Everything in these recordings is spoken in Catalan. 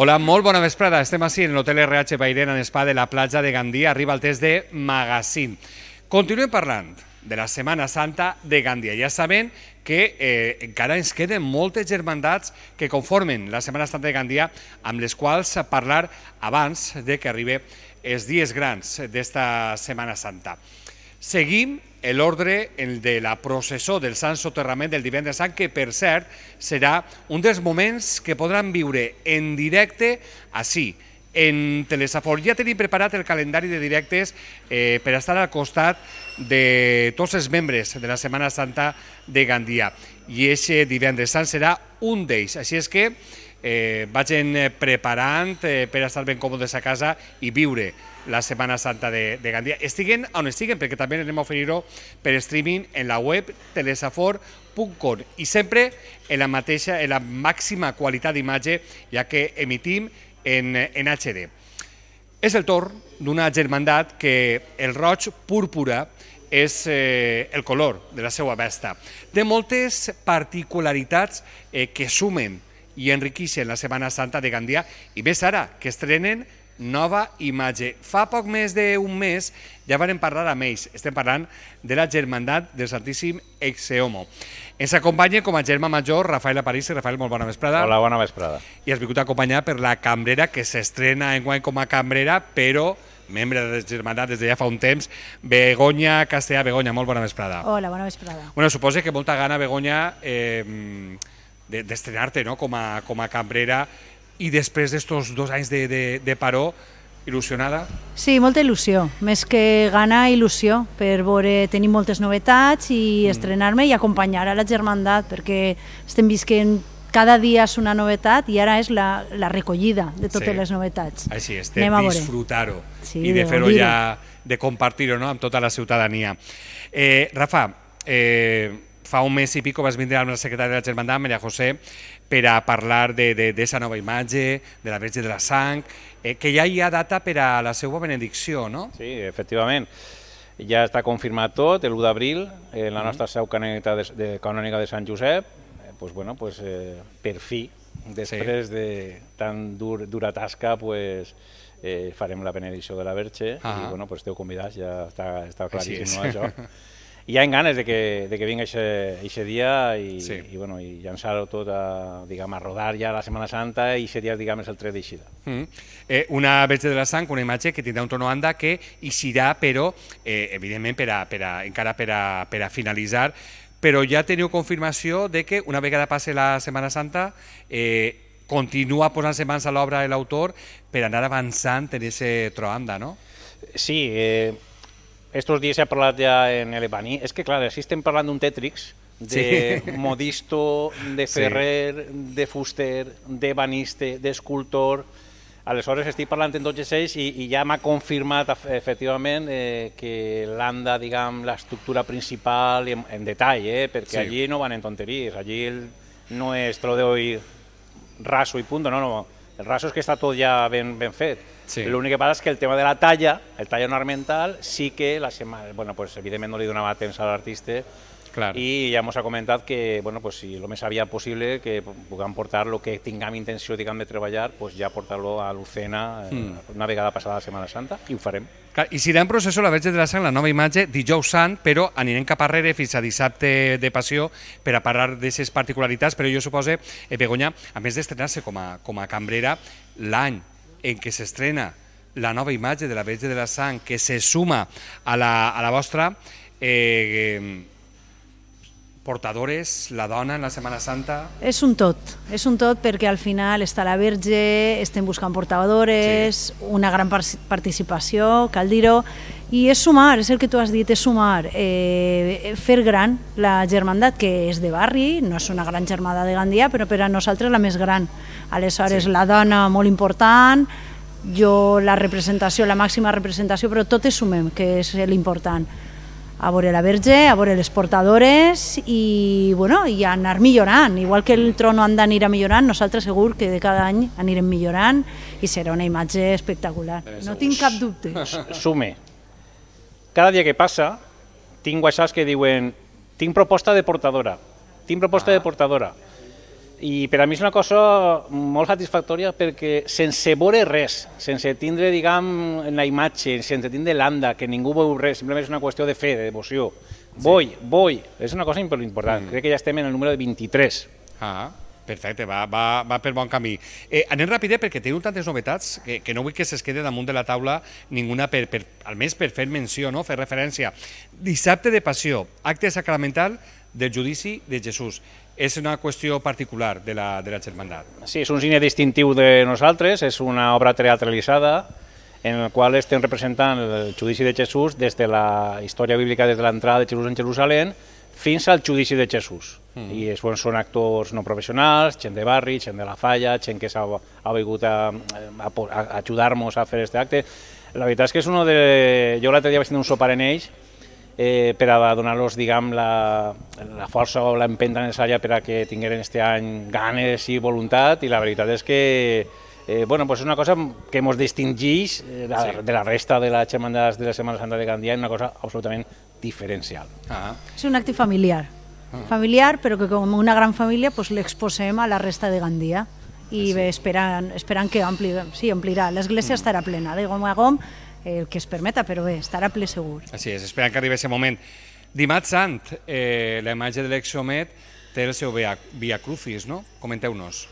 Hola, molt bona vesprada. Estem així en l'Hotel RH Bairena, en Spa de la platja de Gandia. Arriba el test de Magassin. Continuem parlant de la Setmana Santa de Gandia. Ja saben que eh, encara ens queden moltes germandats que conformen la Setmana Santa de Gandia, amb les quals parlar abans de que arribi els dies grans d'esta Setmana Santa. Seguim el ordre el de la processó del Sant Soterrament del divendres Sant, que per cert serà un dels moments que podran viure en directe així, en Telesafor. Ja tenim preparat el calendari de directes eh, per estar al costat de tots els membres de la Setmana Santa de Gandia. I aquest divendres Sant serà un d'ells. Així és que eh, vagin preparant eh, per estar ben còmodes a casa i viure la Setmana Santa de, de Gandia. Estiguen on estiguen, perquè també anem a oferir-ho per streaming en la web telesafor.com i sempre en la mateixa, en la màxima qualitat d'imatge, ja que emitim en, en HD. És el torn d'una germandat que el roig púrpura és eh, el color de la seva vesta. Té moltes particularitats eh, que sumen i enriqueixen la Setmana Santa de Gandia i més ara, que estrenen nova imatge. Fa poc més d'un mes ja vam parlar amb ells. Estem parlant de la germandat del Santíssim Exeomo. Ens acompanya com a germà major Rafael París. Rafael, molt bona vesprada. Hola, bona vesprada. I has vingut acompanyat per la cambrera, que s'estrena en guany com a cambrera, però membre de Germandat des de ja fa un temps, Begoña Castellà. Begoña, molt bona vesprada. Hola, bona vesprada. Bueno, suposo que molta gana, Begoña, eh, d'estrenar-te no? com, a, com a cambrera i després d'estos dos anys de, de, de paró, il·lusionada? Sí, molta il·lusió, més que gana, il·lusió, per veure, tenir moltes novetats i mm. estrenar-me i acompanyar a la germandat, perquè estem visquent cada dia és una novetat i ara és la, la recollida de totes sí. les novetats. Així és, de disfrutar-ho sí, i de fer-ho ja, de compartir-ho no? amb tota la ciutadania. Eh, Rafa, eh, fa un mes i pico vas vindre amb la secretària de la Germandat, Maria José, per a parlar d'aquesta nova imatge, de la Verge de la Sang, eh, que ja hi ha data per a la seva benedicció, no? Sí, efectivament. Ja està confirmat tot, l'1 d'abril, en eh, la mm-hmm. nostra seu canònica de, de, canònica de Sant Josep, eh, pues, bueno, pues, eh, per fi, després sí. de tan dur, dura tasca, pues, eh, farem la benedicció de la Verge, ah i bueno, pues, esteu convidats, ja està, està claríssim, no, això. hi ha ganes de que, de que vingui aquest dia i, sí. i, bueno, i llançar-ho tot a, diguem, a rodar ja la Setmana Santa i aquest dia diguem, és el 3 d'eixida. Mm -hmm. eh, una verge de la sang, una imatge que tindrà un tono anda que eixirà, però, eh, evidentment, per a, per a, encara per a, per a finalitzar, però ja teniu confirmació de que una vegada passe la Setmana Santa eh, continua posant-se mans a l'obra de l'autor per anar avançant en aquest troanda, no? Sí, eh, estos días se ha hablado ya en el Ebaní, es que claro, existen hablando un Tetrix de sí. modisto, de ferrer, sí. de fuster, de baniste, de escultor... Aleshores, estic parlant en 12.6 i, i ja m'ha confirmat efectivament eh, que l'han diguem, l'estructura principal en, en detall, eh, perquè sí. allí no van en tonteries, allí el, no és trodeo i raso i punt, no, no, el raso és que està tot ja ben, ben fet Sí. L'únic que passa és que el tema de la talla, el talla ornamental, sí que la setmana, bueno, pues, evidentment no li donava temps a l'artista Clar. I ja ens ha comentat que, bueno, pues, si el més aviat possible que puguem portar el que tinguem intenció diguem, de treballar, pues, ja portar-lo a Lucena eh, mm. una vegada passada la Setmana Santa i ho farem. Clar, I si en processó la Verge de la Sang, la nova imatge, dijous sant, però anirem cap arrere fins a dissabte de passió per a parlar d'aquestes particularitats, però jo suposo, eh, Begoña, a més d'estrenar-se com, a, com a cambrera, l'any en què s'estrena la nova imatge de la Verge de la Sang que se suma a la, a la vostra eh, portadores, la dona en la Setmana Santa... És un tot, és un tot perquè al final està la Verge, estem buscant portadores, sí. una gran participació, cal dir-ho, i és sumar, és el que tu has dit, és sumar, eh, fer gran la germandat, que és de barri, no és una gran germada de Gandia, però per a nosaltres la més gran. Aleshores, sí. la dona molt important, jo la representació, la màxima representació, però totes sumem, que és l'important. A veure la verge, a veure les portadores i, bueno, i anar millorant. Igual que el trono han d'anir millorant, nosaltres segur que de cada any anirem millorant i serà una imatge espectacular. Eh, no tinc cap dubte. Sume, cada dia que passa tinc whatsapps que diuen tinc proposta de portadora, tinc proposta ah. de portadora. I per a mi és una cosa molt satisfactòria perquè sense veure res, sense tindre, diguem, la imatge, sense tindre l'anda, que ningú veu res, simplement és una qüestió de fe, de devoció. Sí. Voy, voy, és una cosa important. Mm. Crec que ja estem en el número 23. Ah. Perfecte, va, va, va per bon camí. Eh, anem ràpid perquè tenim tantes novetats que, que no vull que se'ns quedi damunt de la taula ninguna, per, per, almenys per fer menció, no? fer referència. Dissabte de Passió, acte sacramental del judici de Jesús és una qüestió particular de la, de la germandat. Sí, és un signe distintiu de nosaltres, és una obra teatralitzada en la qual estem representant el judici de Jesús des de la història bíblica, des de l'entrada de Jesús en Jerusalem fins al judici de Jesús. Mm. I és, bueno, són actors no professionals, gent de barri, gent de la falla, gent que s'ha ha vingut a, a, a ajudar-nos a fer aquest acte. La veritat és que és uno de... Jo l'altre dia vaig tenir un sopar en ells eh, per a donar-los, diguem, la, la força o l'empenta necessària per a que tingueren este any ganes i voluntat i la veritat és que eh, bueno, pues és una cosa que ens distingeix eh, de, sí. de la resta de les setmanes de la Setmana Santa de Gandia, una cosa absolutament diferencial. Ah. És un acte familiar, ah. familiar, però que com una gran família pues, l'exposem a la resta de Gandia i ah, sí. bé, esperant, esperant que ampli, sí, ampliarà. L'església mm. estarà plena, de gom a gom, el que es permeta, però bé, estarà ple segur. Així és, esperant que arribi aquest moment. Dimarts Sant, eh, la imatge de l'Exomet té el seu via, via crucis, no? Comenteu-nos.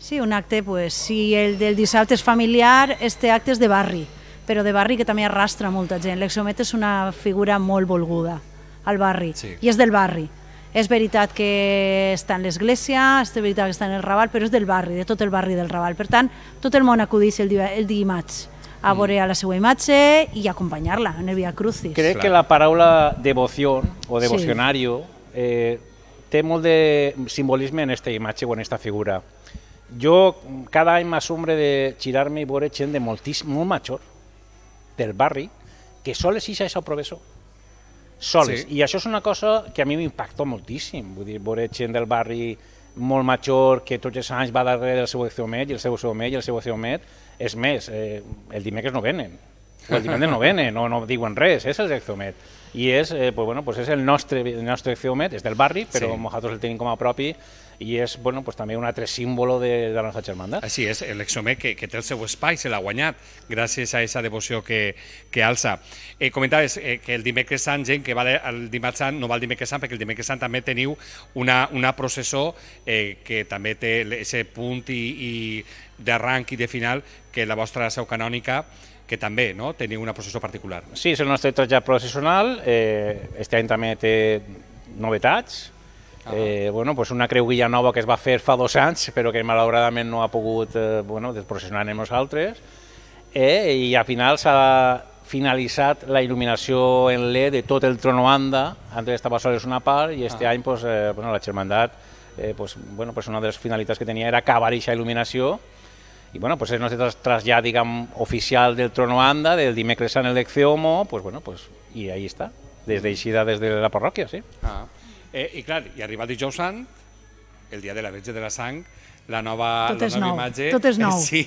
Sí, un acte, pues, si el del dissabte és familiar, este acte és de barri però de barri que també arrastra molta gent. L'exomet és una figura molt volguda al barri, sí. i és del barri. És veritat que està en l'església, és veritat que està en el Raval, però és del barri, de tot el barri del Raval. Per tant, tot el món acudís el, el dimarts a mm. veure la seva imatge i acompanyar-la en el Via Crucis. Crec Clar. que la paraula devoció o devocionario sí. eh, té molt de simbolisme en aquesta imatge o en aquesta figura. Jo cada any m'assombre de girar-me i veure gent de moltíssim, molt major, del barri que soles ix a això professor. Soles. Sí. I això és una cosa que a mi m'impactó moltíssim. Vull dir, veure gent del barri molt major que tots els anys va darrere del seu exomet i el seu exomet i el seu exomet. És més, eh, el dimecres no venen. El dimecres no venen, no, no diuen res, és el exomet. I és, eh, pues, bueno, pues és el nostre, el nostre exomet, és del barri, però sí. nosaltres el tenim com a propi i és bueno, pues, també un altre símbol de, de la nostra germandat. Així és, l'Exome que, que té el seu espai, se l'ha guanyat gràcies a aquesta devoció que, que alça. Eh, comentaves eh, que el dimecres sant, gent que va el dimarts sant, no va el dimecres sant, perquè el dimecres sant també teniu una, una processó eh, que també té aquest punt i, i d'arranc i de final que la vostra seu canònica que també no? teniu una processó particular. Sí, és el nostre trajat processional, eh, este any també té novetats, Ah. eh, bueno, pues una creuguilla nova que es va fer fa dos anys, però que malauradament no ha pogut eh, bueno, desprocessionar amb nosaltres, eh, i al final s'ha finalitzat la il·luminació en LED de tot el Tronoanda, antes estava sols una part, i este ah. any pues, eh, bueno, la Germandat, eh, pues, bueno, pues una de les finalitats que tenia era acabar aquesta il·luminació, i bueno, pues és nostre trasllat, diguem, oficial del Tronoanda, del dimecres en el Ecceomo, pues bueno, pues, i ahí està, des d'eixida des de la parròquia, sí. Ah. Eh, I clar, i arriba el dijous sant, el dia de la Verge de la Sang, la nova, tot la nova nou, imatge... Tot és nou. Sí.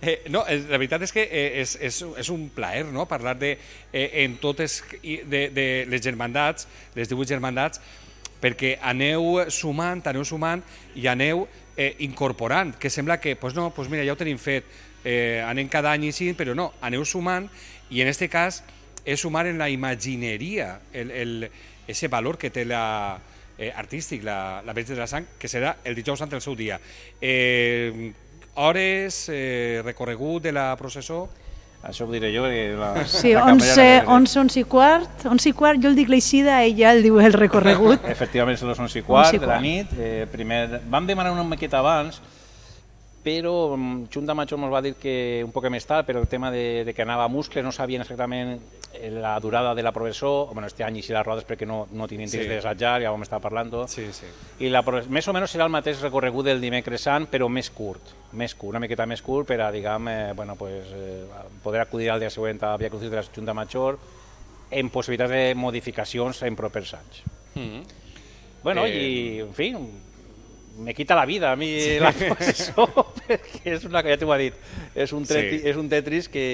Eh, no, eh, la veritat és que eh, és, és, és un plaer no? parlar de, eh, en totes de, de les germandats, les 18 germandats, perquè aneu sumant, aneu sumant i aneu eh, incorporant, que sembla que, pues no, pues mira, ja ho tenim fet, eh, anem cada any i sí, però no, aneu sumant i en aquest cas és sumar en la imagineria, el, el, ese valor que té la, eh, artístic, la, la Verge de la Sang, que serà el dijous sant del seu dia. Eh, hores, eh, recorregut de la processó... Això ho diré jo, perquè la, sí, 11, 11, 11 i quart, 11 i quart, jo el dic l'eixida, ella el diu el recorregut. Efectivament, són les 11 i quart, 11 i quart. de la nit. Eh, primer, vam demanar una maqueta abans, però Junta mm, Macho ens va dir que un poc més tard, però el tema de, de que anava a muscles, no sabien exactament eh, la durada de la progressó, bueno, este any si les rodes perquè no, no tenien temps sí. d'assajar, ja vam estar parlant. Sí, sí. I la, més o menys serà el mateix recorregut del dimecres sant, però més curt, més curt, una miqueta més curt per a, diguem, eh, bueno, pues, eh, poder acudir al dia següent a Via Crucis de la Junta Major en possibilitats de modificacions en propers anys. Mm -hmm. Bueno, eh... i en fi, me quita la vida a mi sí. la processó, perquè és una, ja t'ho he dit, és un, tret, sí. és un Tetris que,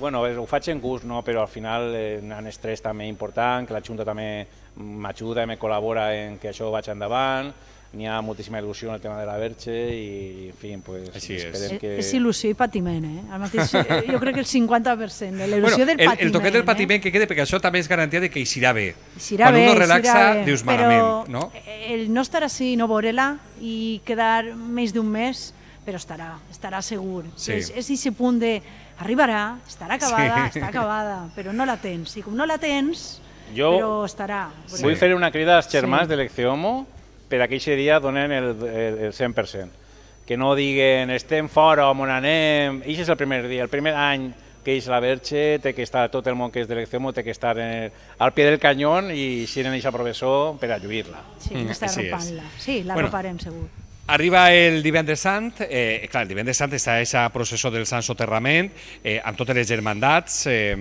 bueno, ho faig en gust, no? però al final eh, en estrès també important, que la Junta també m'ajuda i me col·labora en que això vaig endavant, tenia moltíssima il·lusió en el tema de la Verge i, en fi, pues, Així esperem és. Eh, que... És il·lusió i patiment, eh? El mateix, eh, jo crec que el 50% de la bueno, del patiment. El, el toquet del eh? patiment eh? que quede, perquè això també és garantia de que hi serà bé. Serà Quan bé, uno relaxa, bé. dius malament, no? el no estar així no veure-la i quedar més d'un mes, però estarà, estarà segur. Sí. És, és ese punt de arribarà, estarà acabada, sí. està acabada, però no la tens. I com no la tens, jo però estarà. Sí. Vull fer una crida als germans sí. de l'Ecceomo per a aquell dia donen el, el, el 100%. Que no diguen estem fora, on anem... Això és el primer dia, el primer any que és la Verge, té que estar tot el món que és de l'Extremo, té que estar el, al pie del canyón i si en eixa professor per a lluir-la. Sí, mm, està arropant-la. Sí, la bueno, segur. Arriba el divendres sant, eh, clar, el divendres sant està aquesta processó del sant soterrament, eh, amb totes les germandats, eh,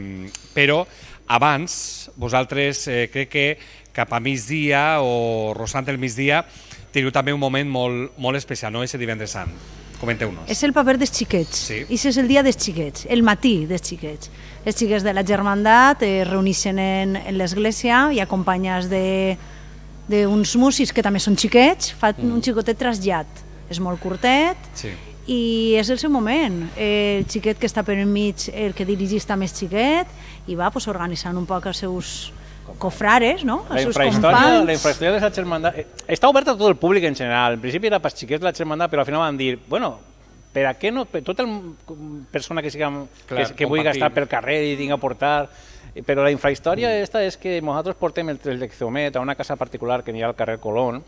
però abans vosaltres eh, crec que cap a migdia o rosant el migdia, teniu també un moment molt, molt especial, no? Ese divendres sant. Comenteu-nos. És el paper dels xiquets. Sí. I és el dia dels xiquets, el matí dels xiquets. Els xiquets de la germandat es eh, reuneixen en, en l'església i acompanyats de d'uns músics que també són xiquets, fa mm. un xicotet trasllat. És molt curtet sí. i és el seu moment. El xiquet que està per enmig, el que dirigeix també és xiquet i va pues, organitzant un poc els seus, cofrares, no? la infrahistòria, la infrahistòria de la germandat... Eh, està oberta a tot el públic en general. Al principi era per xiquets la germandat, però al final van dir, bueno, per a què no... Per tota persona que, siga, Clar, que, que vull gastar pel carrer i tinga a portar... Eh, però la infrahistòria mm. esta és que nosaltres portem el Trellexomet a una casa particular que hi ha al carrer Colón,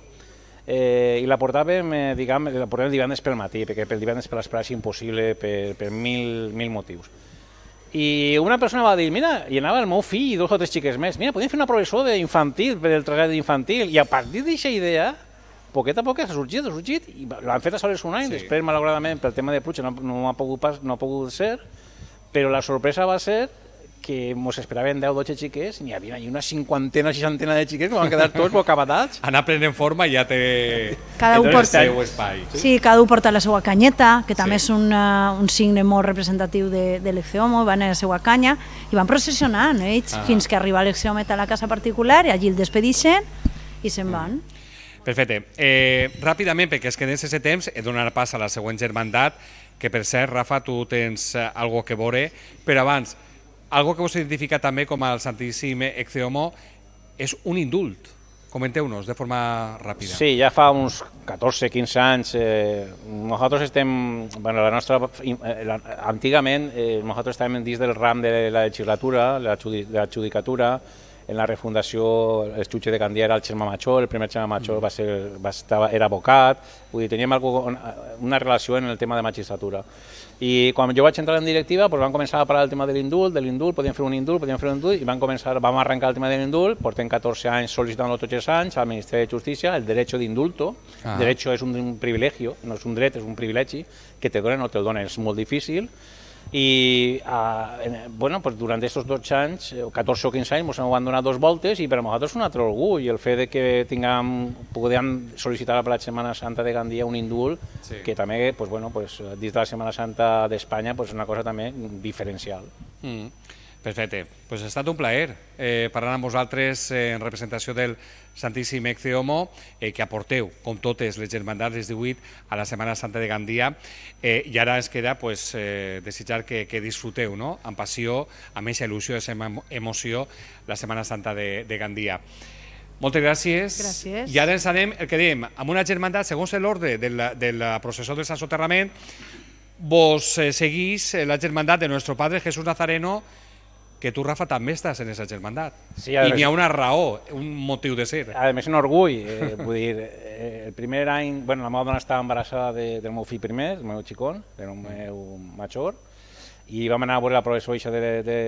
eh, i la portàvem, eh, diguem, la portàvem divendres pel matí, perquè pel divendres per l'esperar és impossible per, per mil, mil motius i una persona va dir, mira, hi anava el meu fill i dos o tres xiques més, mira, podem fer una professó d'infantil, per el treball d'infantil, i a partir d'aquesta idea, poquet a poquet ha sorgit, ha sorgit, i l'han fet a soles un any, sí. després, malauradament, pel tema de pluja no, no, ha pogut pas, no ha pogut ser, però la sorpresa va ser que mos esperaven 10 o 12 xiquets, n'hi havia una cinquantena, seixantena de xiquets que van quedar tots bocabatats. Anar prenent forma ja té cada un porta, el seu espai. Sí? sí, cada un porta la seva canyeta, que també sí. és una, eh, un signe molt representatiu de, de l'Exeomo, van a la seva canya i van processionant ells eh? ah. fins que arriba l'exeomo a la casa particular i allí el despedixen i se'n mm. van. Mm. Perfecte. Eh, ràpidament, perquè es queden sense temps, he donar pas a la següent germandat, que per cert, Rafa, tu tens cosa eh, que veure, però abans, algo que vos identifica també com el Santíssim Exeomo és un indult. Comenteu-nos de forma ràpida. Sí, ja fa uns 14, 15 anys, eh, nosaltres estem, bueno, la nostra, eh, la, antigament, eh, nosaltres estàvem dins del ram de la legislatura, la, de la judicatura, en la refundació el jutge de Gandia era el Xerma Machó, el primer Xerma Machó va ser, va estar, era abocat, vull dir, teníem algo, una relació en el tema de magistratura. I quan jo vaig entrar en directiva, doncs van començar a parlar del tema de l'indult, de l'indult, podíem fer un indult, podíem fer un indult, i van començar, vam arrencar el tema de l'indult, portem 14 anys sol·licitant-lo tots els anys al Ministeri de Justícia, el derecho d'indulto, indulto, ah. el és un, un privilegio, no és un dret, és un privilegi, que te donen o te'l donen, és molt difícil, i a, ah, bueno, pues durant aquests 12 anys, 14 eh, o 15 anys, ens han abandonat dos voltes i per a nosaltres és un altre orgull el fet de que tinguem, podem sol·licitar per la Setmana Santa de Gandia un indult, sí. que també pues, bueno, pues, dins de la Setmana Santa d'Espanya pues, és una cosa també diferencial. Mm. Perfecte. Pues ha estat un plaer eh, parlar amb vosaltres eh, en representació del Santíssim Ecce Homo, eh, que aporteu, com totes les germandats de 18, a la Setmana Santa de Gandia. Eh, I ara ens queda pues, eh, desitjar que, que disfruteu no? amb passió, amb aquesta il·lusió, amb emoció, la Setmana Santa de, de Gandia. Moltes gràcies. Gràcies. I ara ens anem, el que diem, amb una germandat, segons l'ordre de, la, de la processó del Sant Soterrament, vos eh, seguís eh, la germandat de nostre Padre Jesús Nazareno, que tu, Rafa, també estàs en aquesta germandat. Sí, I n'hi ha una raó, un motiu de ser. A més, un orgull. Eh, vull dir, eh, el primer any, bueno, la meva dona estava embarassada de, del meu fill primer, el meu xicón, era un meu mm. major, i vam anar a veure la professora de, de, de,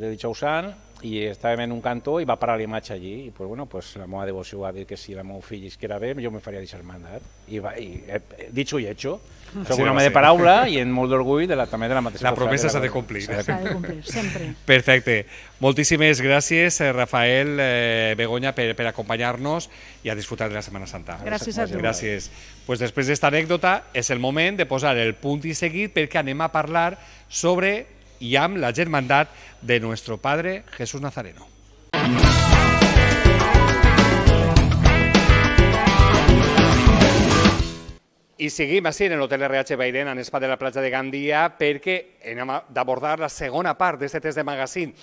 de Dijous Sant, i estàvem en un cantó i va parar l'imatge allí i pues, bueno, pues, la meva devoció va dir que si la meu fill isquera bé jo me faria deixar mandat i, va, i he, eh, dicho i hecho soc sí, un home sí. de paraula i en molt d'orgull de la, també de la mateixa La promesa s'ha de, de complir. S'ha de complir, sempre. Perfecte. Moltíssimes gràcies, eh, Rafael, eh, Begoña, per, per acompanyar-nos i a disfrutar de la Setmana Santa. Gràcies a tu. Gràcies. Pues després d'esta anècdota és el moment de posar el punt i seguir perquè anem a parlar sobre y am la hermandad de nuestro Padre Jesús Nazareno. I seguim així en l'Hotel RH Baiden, en l'espai de la platja de Gandia, perquè anem d'abordar la segona part d'aquest test de magasin.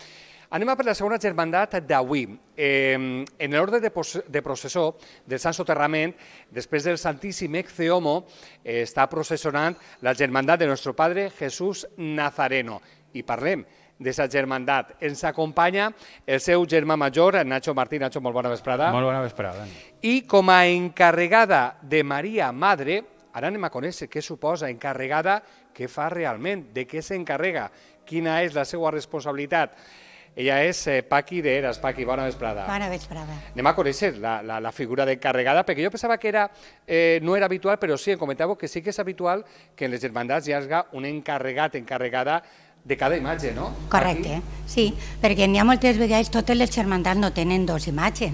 Anem a per la segona germandat d'avui. en l'ordre de, de processó del Sant Soterrament, després del Santíssim Ecce Homo, eh, està processonant la germandat de nostre Padre Jesús Nazareno i parlem sa germandat. Ens acompanya el seu germà major, Nacho Martí. Nacho, molt bona vesprada. Molt bona vesprada. I com a encarregada de Maria Madre, ara anem a conèixer què suposa encarregada, què fa realment, de què s'encarrega, quina és la seva responsabilitat. Ella és eh, Paqui de Eras. Paqui, bona vesprada. Bona vesprada. Anem a conèixer la, la, la figura d'encarregada, perquè jo pensava que era, eh, no era habitual, però sí, em comentava que sí que és habitual que en les germandats hi hagi un encarregat, encarregada, de cada imatge, no? Correcte, Aquí. sí, perquè n'hi ha moltes vegades, totes les germandats no tenen dos imatges,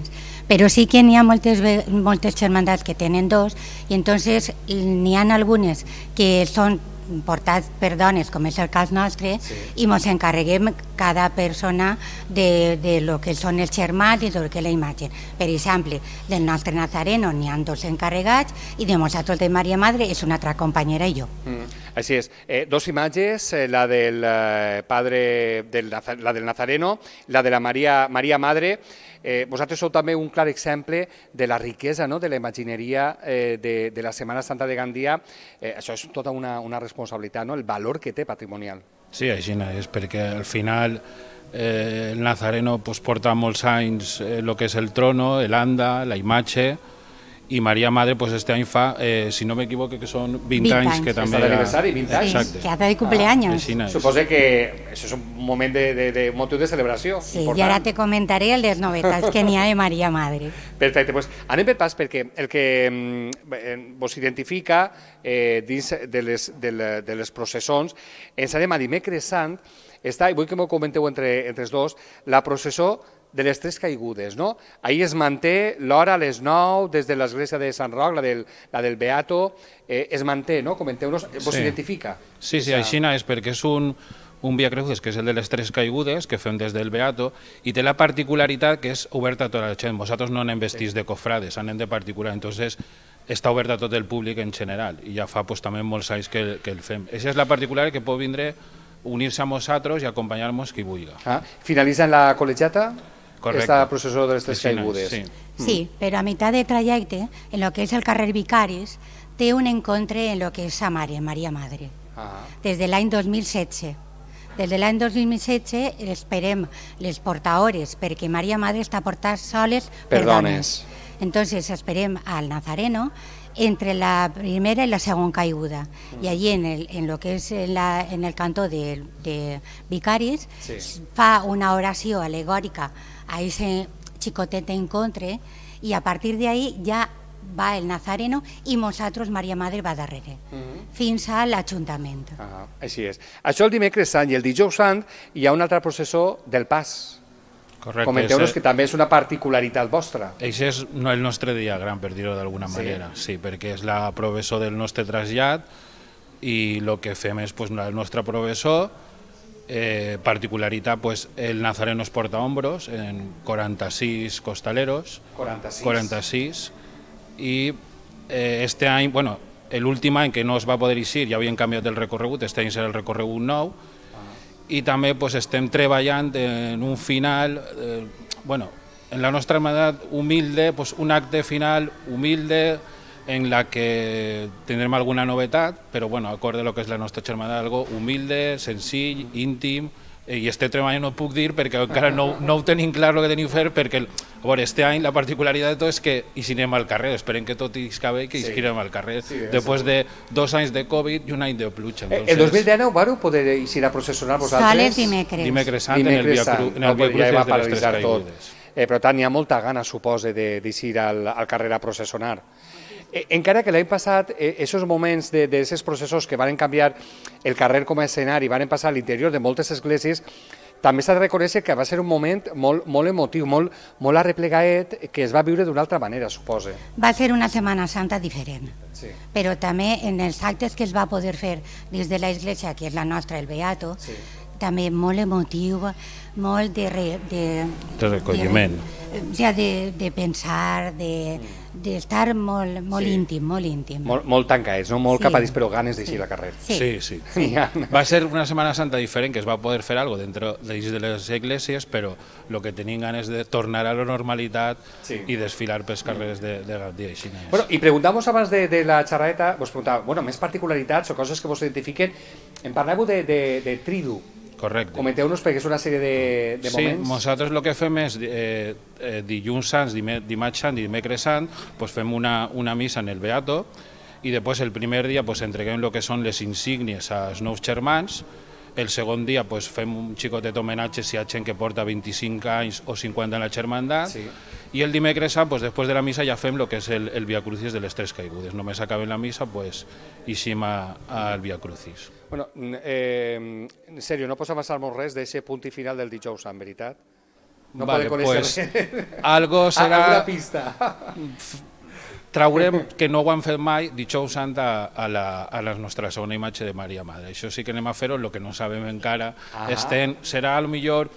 però sí que n'hi ha moltes, moltes germandats que tenen dos, i entonces n'hi ha algunes que són portats per dones, com és el cas nostre, sí. i ens encarreguem cada persona de, de lo que són els germans i del que la imatge. Per exemple, del nostre Nazareno n'hi ha dos encarregats i de nosaltres de Maria Madre és una altra companyera i jo. Mm. Así es. Eh, dos imatges, eh, la del eh, padre, del, la del Nazareno, la de la Maria, Maria Madre. Eh, vosaltres sou també un clar exemple de la riquesa no? de la imagineria eh, de, de la Setmana Santa de Gandia. Eh, això és tota una, una responsabilitat, no? el valor que té patrimonial. Sí, així és, perquè al final eh, el Nazareno pues, porta molts anys el eh, que és el trono, l'anda, la imatge, i Maria Madre pues, este any fa, eh, si no m'equivoco, que són 20, 20 anys. anys. Que també Està d'aniversari, 20 anys. Exacte. Que ha de cumpleaños. Ah, Suposa que això és un moment de, de, de motiu de celebració. Sí, important. i ara te comentaré les novetats que n'hi ha de Maria Madre. Perfecte, pues, anem per pas perquè el que eh, vos identifica eh, dins de les, de, la, de les processons, ens anem a dimecres sant, està, i vull que m'ho comenteu entre, entre els dos, la processó de les tres caigudes. No? Ahir es manté l'hora a les 9 des de l'església de Sant Roc, la del, la del Beato, eh, es manté, no? comenteu-nos, eh, vos sí. identifica? Sí, sí, així és, perquè és un, un Via Crucis, que és el de les tres caigudes, que fem des del Beato, i té la particularitat que és oberta a tota la gent. Vosaltres no anem vestits de cofrades, anem de particular. Entonces, està obert a tot el públic en general i ja fa pues, també molts anys que, el, que el fem. Aquesta és la particular que pot vindre unir-se a nosaltres i acompanyar-nos qui vulgui. Ah, finalitza la col·legiata? Correcte. Esta processó de les Tres Caigudes. Sí. Hmm. sí, però a meitat de trajecte, en el que és el carrer Vicaris, té un encontre en el que és sa mare, Maria Madre, ah. des de l'any 2017. Des de l'any 2017 esperem les portaores, perquè Maria Madre està portant soles per, per dones. Entonces esperem al Nazareno, entre la primera y la segunda caiguda. Y allí en, el, en lo que es en, la, en el cantó de, de Vicaris, sí. fa una oración alegórica a ese chicotete encontre y a partir de ahí ya va el Nazareno i nosaltres, Maria Madre, va darrere, uh -huh. fins a l'Ajuntament. Ah, així és. Això el dimecres sant i el dijous sant hi ha un altre processó del pas, Correcte. Comenteu-nos que també és una particularitat vostra. Això és no, el nostre diagram, per dir-ho d'alguna sí. manera, sí, perquè és la professor del nostre trasllat i el que fem és pues, el nostre professor, eh, particularitat, pues, el Nazareno es porta hombros en 46 costaleros, 46, 46 i eh, este any, bueno, l'últim any que no es va poder eixir, ja havien canviat el recorregut, este any serà el recorregut nou, Y también pues estamos en un final, eh, bueno, en la nuestra hermandad humilde, pues un acte final humilde, en la que tendremos alguna novedad, pero bueno, acorde a lo que es la nuestra hermandad algo humilde, sencillo, íntimo. Eh, i este treball no puc dir perquè encara no, no ho tenim clar el que teniu fer perquè veure, este any la particularitat de tot és que hi anem al carrer, esperem que tot hi acabi i que sí. anem al carrer, sí, després de dos anys de Covid i un any de pluja eh, entonces... El 2019 vau poder ir a processionar vosaltres? Sale dimecres. Dimecres sant dimecres en el Via, Cru, en el Via Cruces ja va de les Tres Caigudes tot. Eh, per tant, hi ha molta gana, suposa, d'eixir al, al carrer a processionar. Eh, encara que l'any passat, aquests eh, moments d'aquests processos que van canviar el carrer com a escenari, van passar a l'interior de moltes esglésies, també s'ha de reconèixer que va ser un moment molt, molt emotiu, molt, molt arreplegaet, que es va viure d'una altra manera, suposa. Va ser una Setmana Santa diferent, sí. però també en els actes que es va poder fer des de l'església, que és la nostra, el Beato, sí. també molt emotiu, molt de... Re, de, de recolliment. De, ja, de, de pensar, de... Mm d'estar molt, molt sí. íntim, molt íntim. Mol, molt tancats, no? molt sí. capadís, però ganes d'eixir sí. la carrer. Sí, sí. sí. sí. Va ser una Setmana Santa diferent, que es va poder fer algo dentro de les esglésies, però el que tenien ganes de tornar a la normalitat sí. i desfilar pels carrers de, de Gandia i Xinès. Bueno, I preguntàvem abans de, de la xerradeta, vos preguntàvem, bueno, més particularitats o coses que vos identifiquen, en parlàveu de, de, de tridu, Correcte. Comenteu-nos perquè és una sèrie de, de moments. Sí, nosaltres el que fem és eh, eh dilluns sants, dimarts i dimecres sants, pues fem una, una missa en el Beato i després el primer dia pues, entreguem el que són les insígnies als nous germans el segon dia pues, fem un xicotet homenatge si hi ha gent que porta 25 anys o 50 en la germandat, sí. i el dimecres pues, després de la missa ja fem el que és el, el Via Crucis de les Tres Caigudes. Només acabem la missa pues, i sim al Via Crucis. Bueno, eh, en serio, no pots avançar-nos res d'aquest punt i final del dijous en veritat? No vale, podem conèixer pues, res. Algo serà... Alguna pista traurem, que no ho han fet mai, Dijous Sant a, a, la, a la nostra segona imatge de Maria Madre. Això sí que anem a fer-ho, el que no sabem encara ah. estem, serà el millor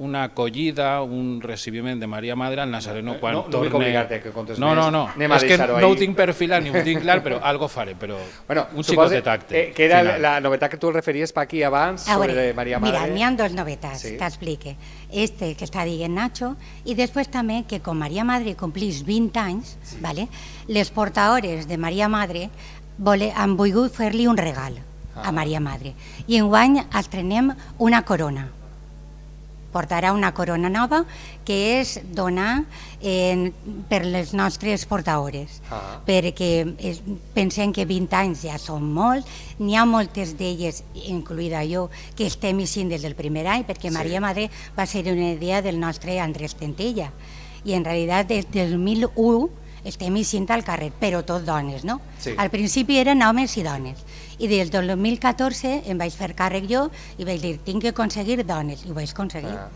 una acollida, un recibiment de Maria Madre al Nazareno eh, eh, quan no, no, torne... No vull obligar-te que contes no, més. No, no, Anem és que no ho tinc filar ni ho tinc clar, però algo faré, però bueno, un xicot de tacte. Eh, que era final. la novetat que tu referies, Paqui, abans a ah, veure, sobre Maria Madre. Mira, n'hi ha dos novetats, sí. t'explique. Este que està dient Nacho, i després també que com Maria Madre complís 20 anys, sí. vale, les portadores de Maria Madre vole, han volgut fer-li un regal ah. a Maria Madre. I enguany estrenem una corona portarà una corona nova que és donar eh, per les nostres portaores ah. perquè es, pensem que 20 anys ja són molt n'hi ha moltes d'elles, incluïda jo que estem eixint des del primer any perquè sí. Maria Madre va ser una idea del nostre Andrés Tentella i en realitat des del 2001 el Temi cinta al carrer, però tot dones, no? Sí. Al principi eren homes i dones, i des del 2014 em vaig fer càrrec jo i vaig dir, tinc que aconseguir dones, i ho vaig aconseguir. Ah.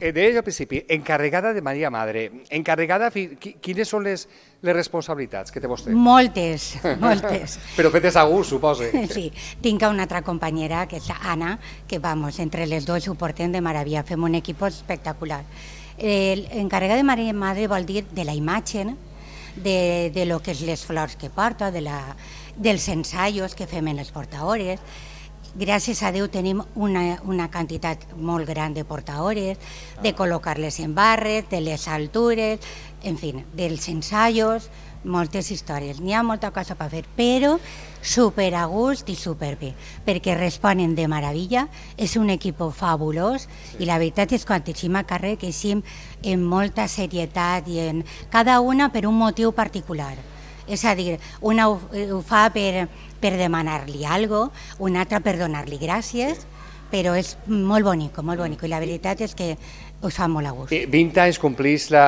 Eh, Deies al principi, encarregada de Maria Madre, encarregada, quines són les, les responsabilitats que té vostè? Moltes, moltes. Però fetes a gust, suposo. Sí, tinc una altra companyera, que és Anna, que, vamos, entre les dues ho portem de meravella, fem un equip espectacular. El encarregat de Maria Madre vol dir de la imatge, no? de, de lo que és les flors que porto, de la, dels ensaios que fem en els portaores. Gràcies a Déu tenim una, una quantitat molt gran de portaores, de ah. col·locar-les en barres, de les altures, en fi, dels ensaios, moltes històries, n'hi ha molta cosa per fer, però super a gust i super bé, perquè responen de meravella, és un equip fabulós sí. i la veritat és que quan a carrer que sim en molta serietat i en cada una per un motiu particular. És a dir, una ho, eh, ho fa per, per demanar-li alguna cosa, una altra per donar-li gràcies, sí però és molt bonic, molt bonic, i la veritat és que us fa molt a gust. 20 eh, anys complís la,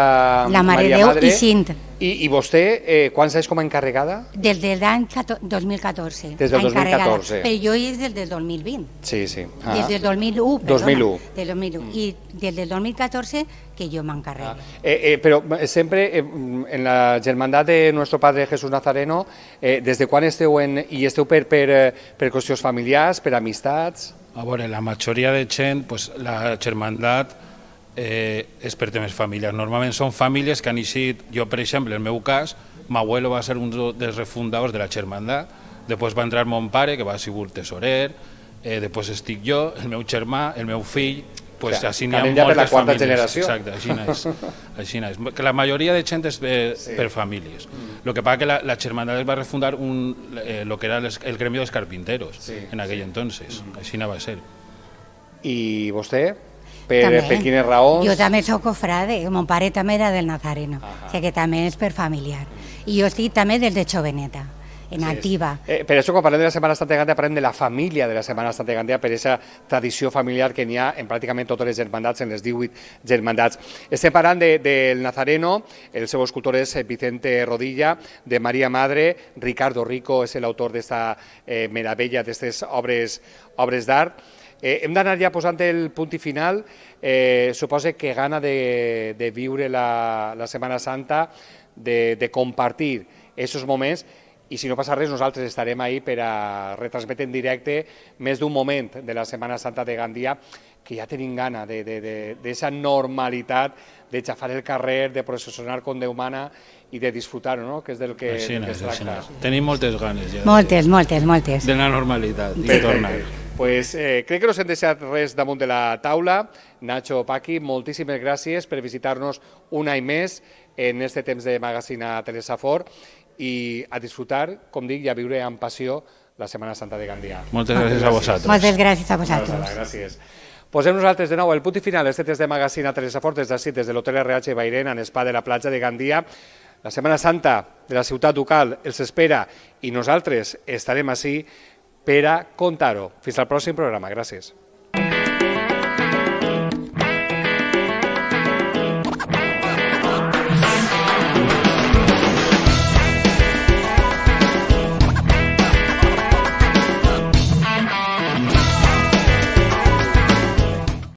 la Mare Maria Déu Madre. i Cint. I, I vostè, eh, quants anys com a encarregada? Des de l'any 2014. Des del 2014. Però jo és des del 2020. Sí, sí. Ah. Des del 2001, perdona. 2001. Del 2001. Mm. I des del 2014 que jo m'encarrego. Ah. Eh, eh, però eh, sempre eh, en la germandat de nostre Padre Jesús Nazareno, eh, des de quan esteu en, i esteu per, per, eh, per qüestions familiars, per amistats? A veure, la majoria de gent, pues, la germandat eh, és per temes familiars. Normalment són famílies que han eixit, jo per exemple, en el meu cas, abuelo va ser un dels refundadors de la germandat, després va entrar mon pare, que va ser tesorer, eh, després estic jo, el meu germà, el meu fill, pues así sea, així la Que la mayoría de gente es eh, per, Lo que pasa que la, la Hermandad va refundar un, eh, lo que era el, gremio de carpinteros en aquel entonces. Mm. así no va a ser. ¿Y vos per, també. per yo también Jo també cofrade, mon pare era del Nazareno, o que también es per familiar. yo sí también també de en sí, activa. Eh, per això quan parlem de la Setmana Santa Gandia parlem de la família de la Setmana Santa Gandia per aquesta tradició familiar que n'hi ha en pràcticament totes les germandats, en les 18 germandats. Estem parlant del de, de Nazareno, el seu escultor és eh, Vicente Rodilla, de Maria Madre, Ricardo Rico és l'autor d'esta eh, meravella, d'aquestes obres, obres d'art. Eh, hem d'anar ja posant el punt i final. Eh, suposa que gana de, de viure la, la Setmana Santa, de, de compartir aquests moments i si no passa res, nosaltres estarem ahí per a retransmetre en directe més d'un moment de la Setmana Santa de Gandia que ja tenim gana d'aquesta normalitat de xafar el carrer, de processionar com Déu mana i de disfrutar no? que és del que, del que es tracta. Tenim moltes ganes ja. Moltes, moltes, moltes. De la normalitat i tornar. pues, eh, crec que no s'han deixat res damunt de la taula. Nacho Paqui, moltíssimes gràcies per visitar-nos un any més en este temps de magazina Telesafor i a disfrutar, com dic, i a viure amb passió la Setmana Santa de Gandia. Moltes gràcies, gràcies. a vosaltres. Moltes gràcies a vosaltres. Moltes gràcies. Posem nosaltres de nou el punt i final. Este tetes de a Teresa Fort des d'ací, des de l'Hotel RH Bairén, en Espa de la platja de Gandia. La Setmana Santa de la ciutat ducal els espera i nosaltres estarem ací per a contar-ho. Fins al pròxim programa. Gràcies.